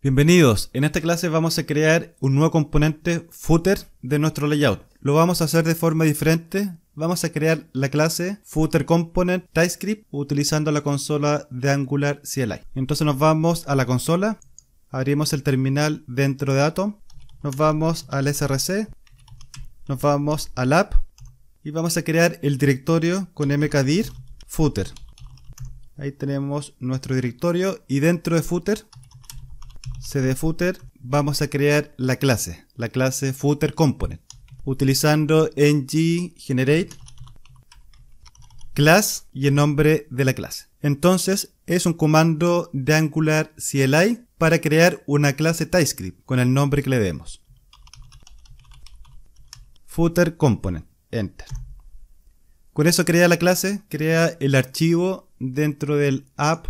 Bienvenidos, en esta clase vamos a crear un nuevo componente footer de nuestro layout. Lo vamos a hacer de forma diferente, vamos a crear la clase footer component TypeScript utilizando la consola de Angular CLI. Entonces nos vamos a la consola, abrimos el terminal dentro de Atom, nos vamos al src, nos vamos al app y vamos a crear el directorio con mkdir footer. Ahí tenemos nuestro directorio y dentro de footer de footer, vamos a crear la clase, la clase footer component, utilizando ng generate class y el nombre de la clase. Entonces es un comando de Angular CLI para crear una clase TypeScript con el nombre que le demos. Footer component, enter. Con eso crea la clase, crea el archivo dentro del app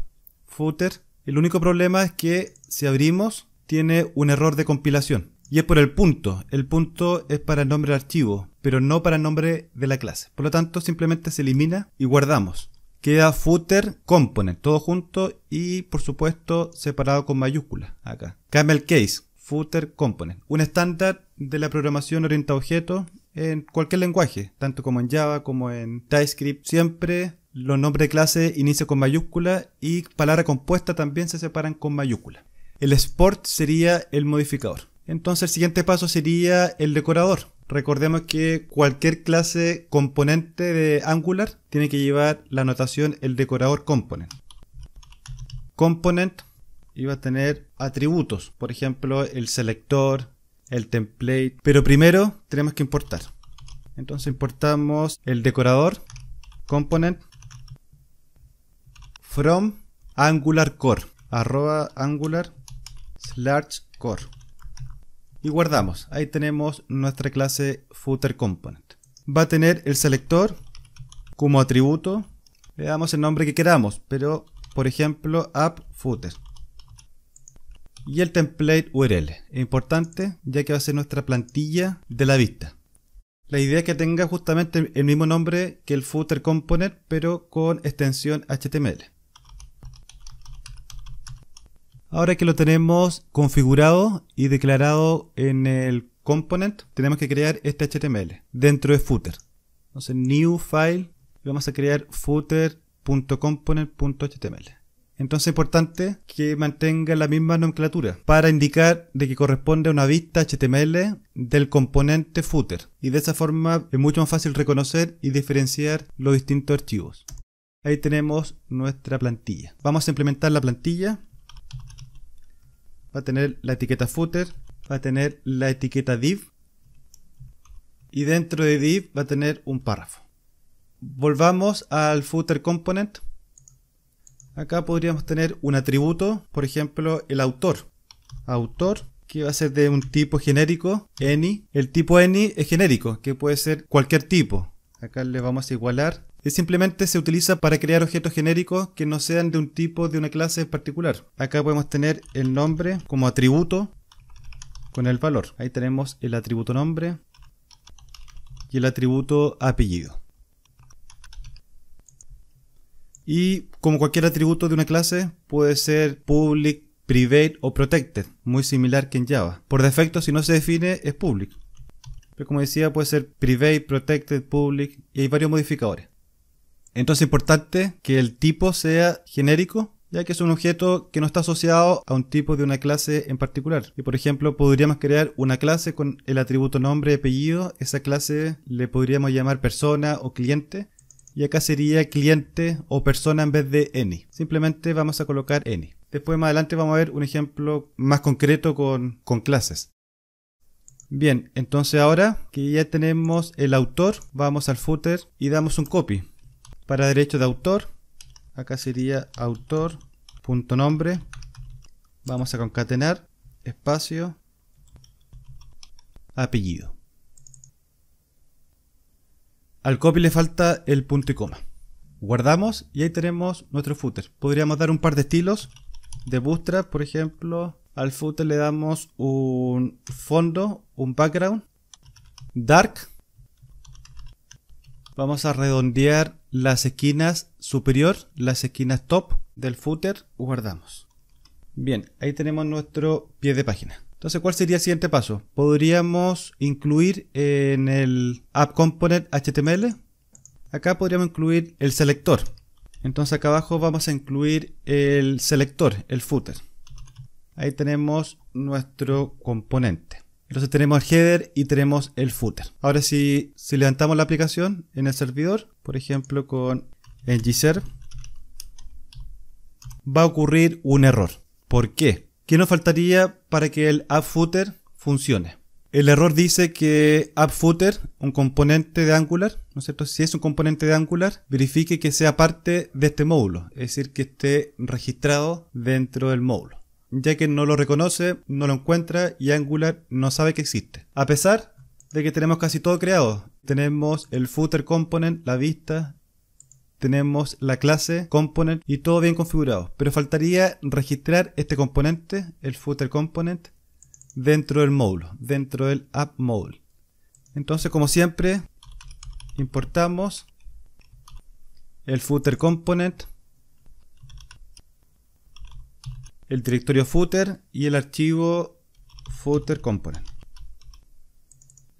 footer. El único problema es que si abrimos, tiene un error de compilación. Y es por el punto. El punto es para el nombre del archivo, pero no para el nombre de la clase. Por lo tanto, simplemente se elimina y guardamos. Queda footer component, todo junto y por supuesto separado con mayúsculas acá. Camel case, footer component. Un estándar de la programación orientada a objetos en cualquier lenguaje, tanto como en Java como en TypeScript. Siempre los nombres de clase inician con mayúscula y palabra compuesta también se separan con mayúscula. El sport sería el modificador. Entonces el siguiente paso sería el decorador. Recordemos que cualquier clase componente de Angular tiene que llevar la anotación el decorador component. Component iba a tener atributos, por ejemplo el selector, el template, pero primero tenemos que importar. Entonces importamos el decorador component from angular core arroba angular large core. Y guardamos. Ahí tenemos nuestra clase footer component. Va a tener el selector como atributo. Le damos el nombre que queramos, pero por ejemplo app footer. Y el template URL. Es importante ya que va a ser nuestra plantilla de la vista. La idea es que tenga justamente el mismo nombre que el footer component, pero con extensión HTML. Ahora que lo tenemos configurado y declarado en el component, tenemos que crear este HTML dentro de footer. Entonces, new file, vamos a crear footer.component.html. Entonces es importante que mantenga la misma nomenclatura para indicar de que corresponde a una vista HTML del componente footer. Y de esa forma es mucho más fácil reconocer y diferenciar los distintos archivos. Ahí tenemos nuestra plantilla. Vamos a implementar la plantilla va a tener la etiqueta footer, va a tener la etiqueta div y dentro de div va a tener un párrafo. Volvamos al footer component. Acá podríamos tener un atributo, por ejemplo, el autor. Autor, que va a ser de un tipo genérico, any. El tipo any es genérico, que puede ser cualquier tipo. Acá le vamos a igualar y simplemente se utiliza para crear objetos genéricos que no sean de un tipo de una clase particular. Acá podemos tener el nombre como atributo con el valor. Ahí tenemos el atributo nombre y el atributo apellido. Y como cualquier atributo de una clase, puede ser public, private o protected, muy similar que en Java. Por defecto, si no se define, es public. Pero como decía, puede ser private, protected, public y hay varios modificadores. Entonces es importante que el tipo sea genérico ya que es un objeto que no está asociado a un tipo de una clase en particular. Y por ejemplo, podríamos crear una clase con el atributo nombre y apellido. Esa clase le podríamos llamar persona o cliente. Y acá sería cliente o persona en vez de any. Simplemente vamos a colocar any. Después más adelante vamos a ver un ejemplo más concreto con, con clases. Bien, entonces ahora que ya tenemos el autor, vamos al footer y damos un copy. Para derecho de autor, acá sería autor punto nombre Vamos a concatenar espacio apellido. Al copy le falta el punto y coma. Guardamos y ahí tenemos nuestro footer. Podríamos dar un par de estilos de Bootstrap, por ejemplo. Al footer le damos un fondo, un background, dark Vamos a redondear las esquinas superior, las esquinas top del footer, guardamos. Bien, ahí tenemos nuestro pie de página. Entonces, ¿cuál sería el siguiente paso? Podríamos incluir en el app component HTML. Acá podríamos incluir el selector. Entonces acá abajo vamos a incluir el selector, el footer. Ahí tenemos nuestro componente. Entonces tenemos el header y tenemos el footer. Ahora si, levantamos la aplicación en el servidor, por ejemplo con ng-serve, va a ocurrir un error. ¿Por qué? ¿Qué nos faltaría para que el app footer funcione? El error dice que app footer, un componente de Angular, ¿no es cierto? Si es un componente de Angular, verifique que sea parte de este módulo, es decir, que esté registrado dentro del módulo ya que no lo reconoce, no lo encuentra y Angular no sabe que existe. A pesar de que tenemos casi todo creado, tenemos el footer component, la vista, tenemos la clase component y todo bien configurado. Pero faltaría registrar este componente, el footer component, dentro del módulo, dentro del app module. Entonces, como siempre, importamos el footer component el directorio footer y el archivo footer component.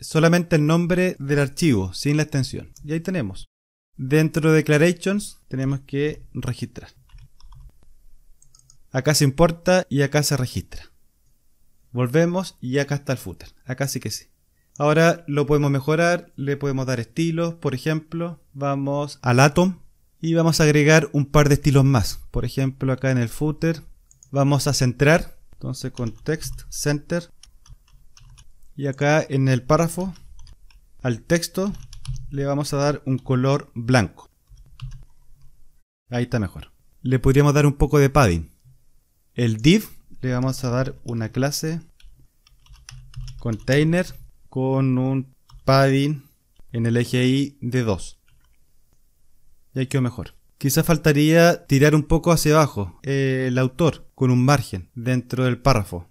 Solamente el nombre del archivo, sin la extensión. Y ahí tenemos. Dentro de declarations tenemos que registrar. Acá se importa y acá se registra. Volvemos y acá está el footer. Acá sí que sí. Ahora lo podemos mejorar, le podemos dar estilos. Por ejemplo, vamos al Atom y vamos a agregar un par de estilos más. Por ejemplo, acá en el footer Vamos a centrar. Entonces con text center. Y acá en el párrafo, al texto, le vamos a dar un color blanco. Ahí está mejor. Le podríamos dar un poco de padding. El div le vamos a dar una clase container con un padding en el eje Y de 2. Ya quedó mejor. Quizás faltaría tirar un poco hacia abajo eh, el autor con un margen dentro del párrafo.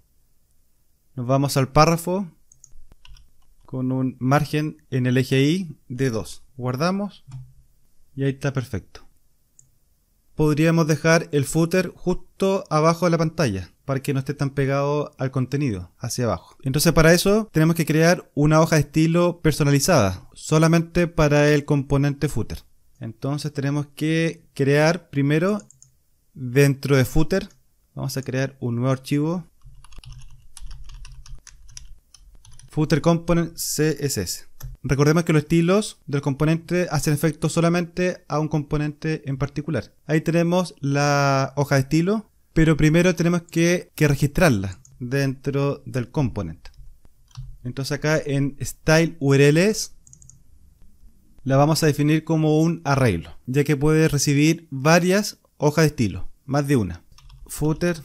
Nos vamos al párrafo con un margen en el eje I de 2. Guardamos y ahí está perfecto. Podríamos dejar el footer justo abajo de la pantalla para que no esté tan pegado al contenido hacia abajo. Entonces para eso tenemos que crear una hoja de estilo personalizada solamente para el componente footer. Entonces tenemos que crear primero dentro de footer. Vamos a crear un nuevo archivo. Footer component CSS. Recordemos que los estilos del componente hacen efecto solamente a un componente en particular. Ahí tenemos la hoja de estilo, pero primero tenemos que, que registrarla dentro del componente. Entonces acá en style URLs la vamos a definir como un arreglo, ya que puede recibir varias hojas de estilo, más de una. Footer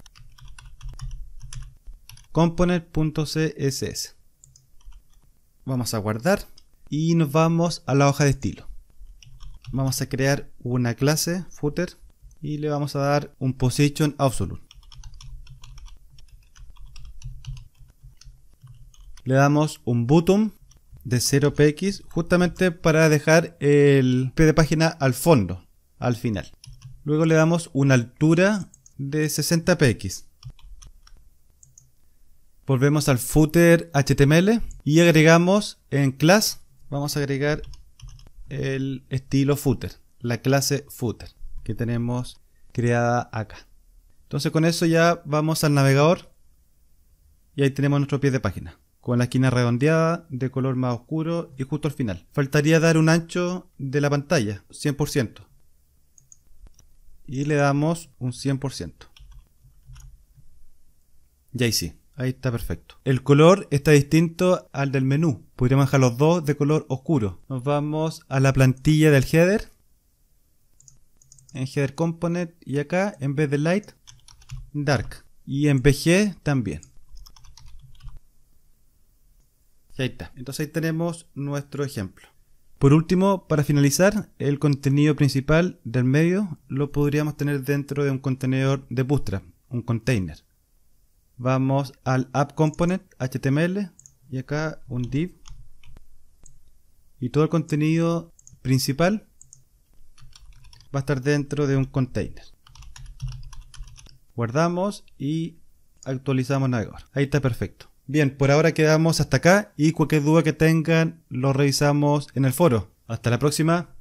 component.css. Vamos a guardar y nos vamos a la hoja de estilo. Vamos a crear una clase footer y le vamos a dar un position absolute. Le damos un button de 0px justamente para dejar el pie de página al fondo, al final. Luego le damos una altura de 60px. Volvemos al footer HTML y agregamos en class, vamos a agregar el estilo footer, la clase footer que tenemos creada acá. Entonces con eso ya vamos al navegador y ahí tenemos nuestro pie de página con la esquina redondeada de color más oscuro y justo al final. Faltaría dar un ancho de la pantalla, 100%. Y le damos un 100%. Y ahí sí, ahí está perfecto. El color está distinto al del menú. Podríamos dejar los dos de color oscuro. Nos vamos a la plantilla del header. En header component y acá en vez de light, dark. Y en BG también. Y ahí está. Entonces ahí tenemos nuestro ejemplo. Por último, para finalizar, el contenido principal del medio lo podríamos tener dentro de un contenedor de Bootstrap, un container. Vamos al app component HTML y acá un div. Y todo el contenido principal va a estar dentro de un container. Guardamos y actualizamos navegador. Ahí está perfecto. Bien, por ahora quedamos hasta acá y cualquier duda que tengan lo revisamos en el foro. Hasta la próxima.